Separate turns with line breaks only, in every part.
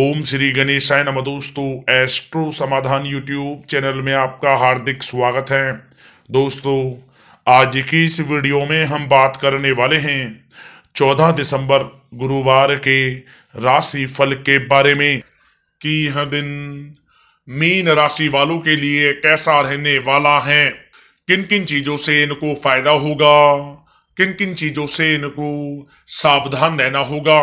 ओम श्री गणेशाय नम दोस्तों एस्ट्रो समाधान यूट्यूब चैनल में आपका हार्दिक स्वागत है दोस्तों आज की इस वीडियो में हम बात करने वाले हैं 14 दिसंबर गुरुवार के राशि फल के बारे में कि यह दिन मीन राशि वालों के लिए कैसा रहने वाला है किन किन चीज़ों से इनको फायदा होगा किन किन चीज़ों से इनको सावधान रहना होगा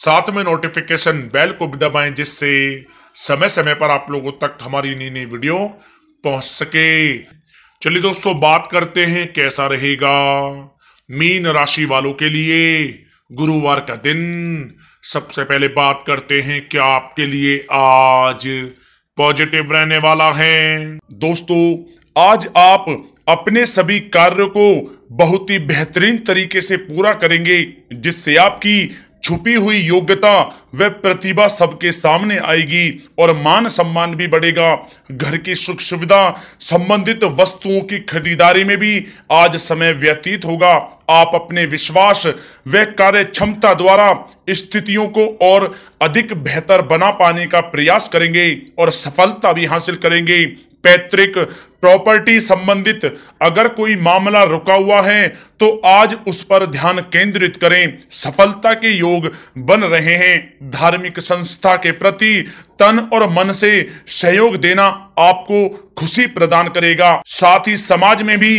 साथ में नोटिफिकेशन बेल को भी दबाएं जिससे समय समय पर आप लोगों तक हमारी नई नई वीडियो पहुंच सके चलिए दोस्तों बात करते हैं कैसा रहेगा मीन राशि वालों के लिए गुरुवार का दिन सबसे पहले बात करते हैं क्या आपके लिए आज पॉजिटिव रहने वाला है दोस्तों आज आप अपने सभी कार्यों को बहुत ही बेहतरीन तरीके से पूरा करेंगे जिससे आपकी छुपी हुई योग्यता व प्रतिभा सबके सामने आएगी और मान सम्मान भी बढ़ेगा घर की सुख सुविधा संबंधित वस्तुओं की खरीदारी में भी आज समय व्यतीत होगा आप अपने विश्वास व कार्य क्षमता द्वारा स्थितियों को और अधिक बेहतर बना पाने का प्रयास करेंगे और सफलता भी हासिल करेंगे पैतृक प्रॉपर्टी संबंधित अगर कोई मामला रुका हुआ है तो आज उस पर ध्यान केंद्रित करें सफलता के योग बन रहे हैं धार्मिक संस्था के प्रति तन और मन से सहयोग देना आपको खुशी प्रदान करेगा साथ ही समाज में भी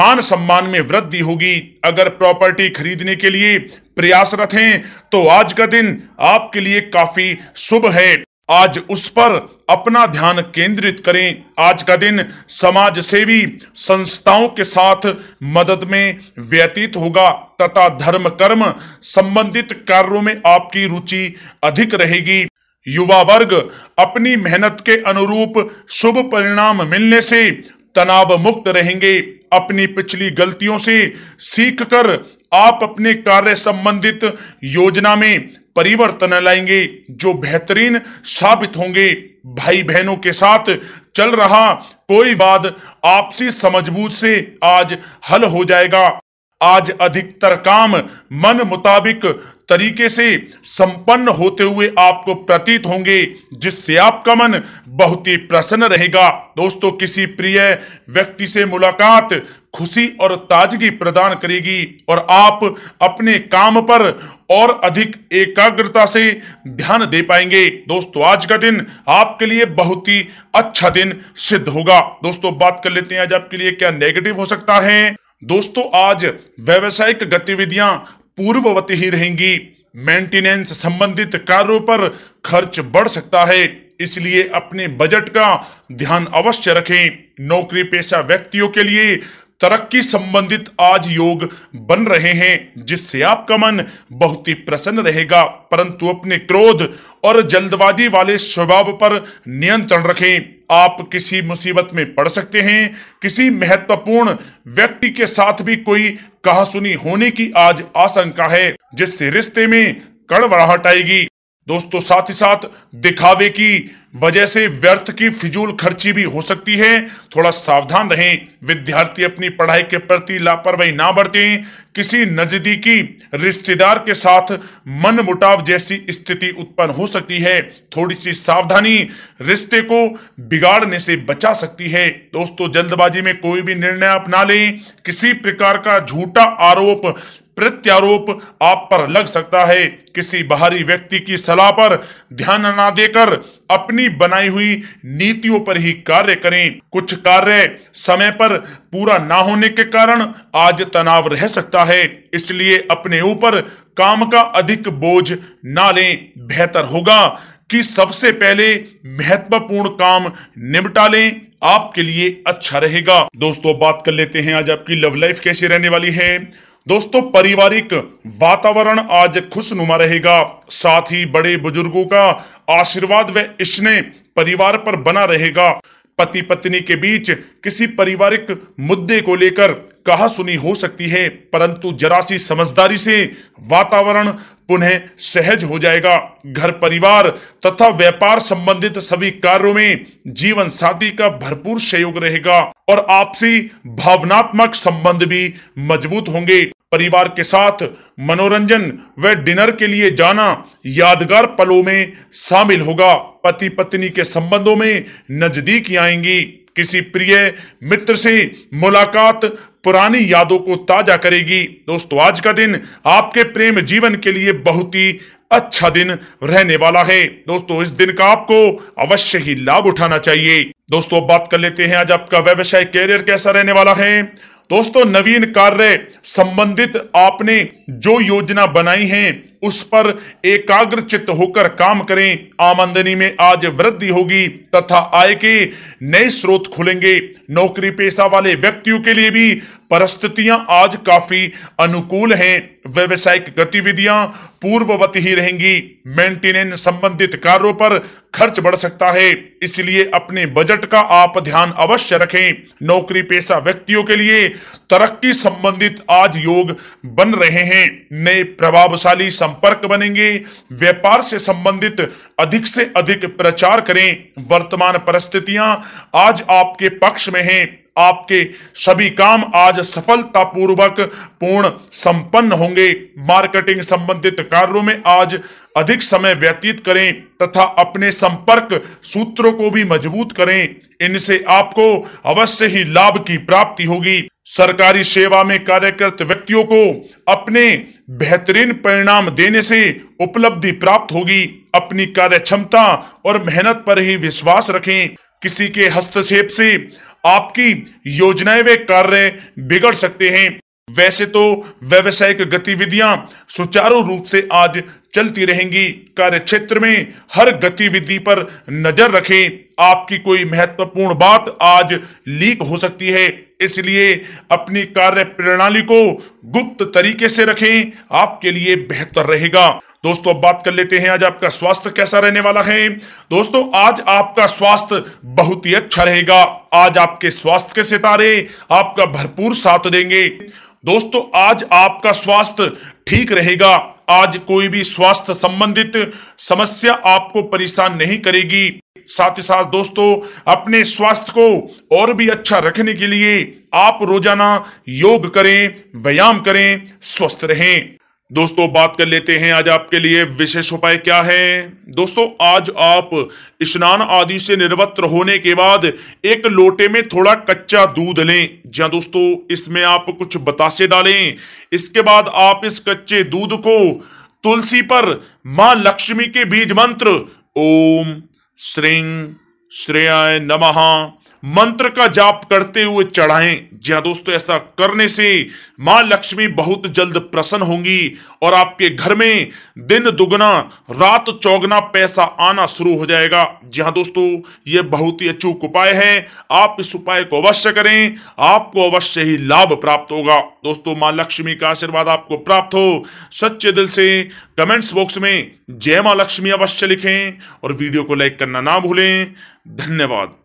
मान सम्मान में वृद्धि होगी अगर प्रॉपर्टी खरीदने के लिए प्रयासरत हैं तो आज का दिन आपके लिए काफी शुभ है आज उस पर अपना ध्यान केंद्रित करें आज का दिन समाज सेवी संस्थाओं के साथ मदद में व्यतीत होगा तथा धर्म कर्म संबंधित कार्यों में आपकी रुचि अधिक रहेगी युवा वर्ग अपनी मेहनत के अनुरूप शुभ परिणाम मिलने से तनाव मुक्त रहेंगे अपनी पिछली गलतियों से सीखकर आप अपने कार्य संबंधित योजना में परिवर्तन लाएंगे जो बेहतरीन साबित होंगे भाई बहनों के साथ चल रहा कोई वाद आपसी समझबूझ से आज हल हो जाएगा आज अधिकतर काम मन मुताबिक तरीके से संपन्न होते हुए आपको प्रतीत होंगे जिससे आपका मन बहुत ही प्रसन्न रहेगा दोस्तों किसी प्रिय व्यक्ति से मुलाकात खुशी और ताजगी प्रदान करेगी और आप अपने काम पर और अधिक एकाग्रता से ध्यान दे पाएंगे दोस्तों आज का दिन आपके लिए बहुत ही अच्छा दिन सिद्ध होगा दोस्तों बात कर लेते हैं आज आपके लिए क्या नेगेटिव हो सकता है दोस्तों आज व्यावसायिक गतिविधियां पूर्ववत ही रहेंगी मेंटेनेंस संबंधित कार्यों पर खर्च बढ़ सकता है इसलिए अपने बजट का ध्यान अवश्य रखें नौकरी पेशा व्यक्तियों के लिए तरक्की संबंधित आज योग बन रहे हैं जिससे आपका मन बहुत ही प्रसन्न रहेगा परंतु अपने क्रोध और जल्दबाजी वाले स्वभाव पर नियंत्रण रखें आप किसी मुसीबत में पड़ सकते हैं किसी महत्वपूर्ण व्यक्ति के साथ भी कोई कहासुनी होने की आज आशंका है जिससे रिश्ते में कड़बड़ाहट आएगी दोस्तों साथ ही साथ दिखावे की वजह से व्यर्थ की फिजूल खर्ची भी हो सकती है थोड़ा सावधान रहें विद्यार्थी अपनी पढ़ाई के प्रति लापरवाही ना बरतें किसी नजदीकी रिश्तेदार के साथ मन मुटाव जैसी स्थिति उत्पन्न हो सकती है थोड़ी सी सावधानी रिश्ते को बिगाड़ने से बचा सकती है दोस्तों जल्दबाजी में कोई भी निर्णय अपना लें किसी प्रकार का झूठा आरोप प्रत्यारोप आप पर लग सकता है किसी बाहरी व्यक्ति की सलाह पर ध्यान न देकर अपनी बनाई हुई नीतियों पर ही कार्य करें कुछ कार्य समय पर पूरा ना होने के कारण आज तनाव रह सकता है इसलिए अपने ऊपर काम का अधिक बोझ ना लें बेहतर होगा कि सबसे पहले महत्वपूर्ण काम निपटा लें आपके लिए अच्छा रहेगा दोस्तों बात कर लेते हैं आज आपकी लव लाइफ कैसी रहने वाली है दोस्तों पारिवारिक वातावरण आज खुशनुमा रहेगा साथ ही बड़े बुजुर्गों का आशीर्वाद व स्नेह परिवार पर बना रहेगा पति पत्नी के बीच किसी पारिवारिक मुद्दे को लेकर कहा सुनी हो सकती है परंतु जरा सी समझदारी से वातावरण पुनः सहज हो जाएगा घर परिवार तथा व्यापार संबंधित सभी कार्यों में जीवन साथी का भरपूर सहयोग रहेगा और आपसी भावनात्मक संबंध भी मजबूत होंगे परिवार के साथ मनोरंजन व डिनर के लिए जाना यादगार पलों में शामिल होगा पति पत्नी के संबंधों में नजदीक आएंगी किसी प्रिय मित्र से मुलाकात पुरानी यादों को ताजा करेगी दोस्तों आज का दिन आपके प्रेम जीवन के लिए बहुत ही अच्छा दिन रहने वाला है दोस्तों इस दिन का आपको अवश्य ही लाभ उठाना चाहिए दोस्तों बात कर लेते हैं आज आपका व्यवसाय कैरियर कैसा रहने वाला है दोस्तों नवीन कार्य संबंधित आपने जो योजना बनाई है उस पर एकाग्रचित होकर काम करें आमंदनी में आज वृद्धि होगी तथा आय के नए स्रोत खुलेंगे नौकरी पेशा वाले व्यक्तियों के लिए भी परिस्थितियां आज काफी अनुकूल हैं व्यवसायिक गतिविधियां पूर्ववत ही रहेंगी मेंटेनेंस संबंधित कार्यों पर खर्च बढ़ सकता है इसलिए अपने बजट का आप ध्यान अवश्य रखें नौकरी पेशा व्यक्तियों के लिए तरक्की संबंधित आज योग बन रहे हैं नए प्रभावशाली संपर्क बनेंगे व्यापार से संबंधित अधिक से अधिक प्रचार करें वर्तमान परिस्थितियां आज आपके पक्ष में हैं आपके सभी काम आज सफलता पूर्वक पूर्ण संपन्न होंगे मार्केटिंग संबंधित कार्यों में आज अधिक समय व्यतीत करें तथा अपने संपर्क सूत्रों को भी मजबूत करें इनसे आपको अवश्य ही लाभ की प्राप्ति होगी सरकारी सेवा में कार्यरत व्यक्तियों को अपने बेहतरीन परिणाम देने से उपलब्धि प्राप्त होगी अपनी कार्य क्षमता और मेहनत पर ही विश्वास रखें किसी के हस्तक्षेप से आपकी योजनाएं वे कार्य बिगड़ सकते हैं वैसे तो व्यवसायिक गतिविधियां सुचारू रूप से आज चलती रहेंगी कार्य क्षेत्र में हर गतिविधि पर नजर रखें आपकी कोई महत्वपूर्ण बात आज लीक हो सकती है इसलिए अपनी कार्य प्रणाली को गुप्त तरीके से रखें आपके लिए बेहतर रहेगा दोस्तों अब बात कर लेते हैं आज आपका स्वास्थ्य कैसा रहने वाला है दोस्तों आज आपका स्वास्थ्य बहुत ही अच्छा रहेगा आज आपके स्वास्थ्य के सितारे आपका भरपूर साथ देंगे दोस्तों आज आपका स्वास्थ्य ठीक रहेगा आज कोई भी स्वास्थ्य संबंधित समस्या आपको परेशान नहीं करेगी साथ ही साथ दोस्तों अपने स्वास्थ्य को और भी अच्छा रखने के लिए आप रोजाना योग करें व्यायाम करें स्वस्थ रहें दोस्तों बात कर लेते हैं आज आपके लिए विशेष उपाय क्या है दोस्तों आज आप स्नान आदि से निर्वत्र होने के बाद एक लोटे में थोड़ा कच्चा दूध लें जहां दोस्तों इसमें आप कुछ बतासे डालें इसके बाद आप इस कच्चे दूध को तुलसी पर मां लक्ष्मी के बीज मंत्र ओम श्री श्रेय नमः मंत्र का जाप करते हुए चढ़ाएं जी हाँ दोस्तों ऐसा करने से मां लक्ष्मी बहुत जल्द प्रसन्न होंगी और आपके घर में दिन दुगना रात चौगना पैसा आना शुरू हो जाएगा जी हाँ दोस्तों ये बहुत ही अचूक उपाय है आप इस उपाय को अवश्य करें आपको अवश्य ही लाभ प्राप्त होगा दोस्तों मां लक्ष्मी का आशीर्वाद आपको प्राप्त हो सच्चे दिल से कमेंट्स बॉक्स में जय मां लक्ष्मी अवश्य लिखें और वीडियो को लाइक करना ना भूलें धन्यवाद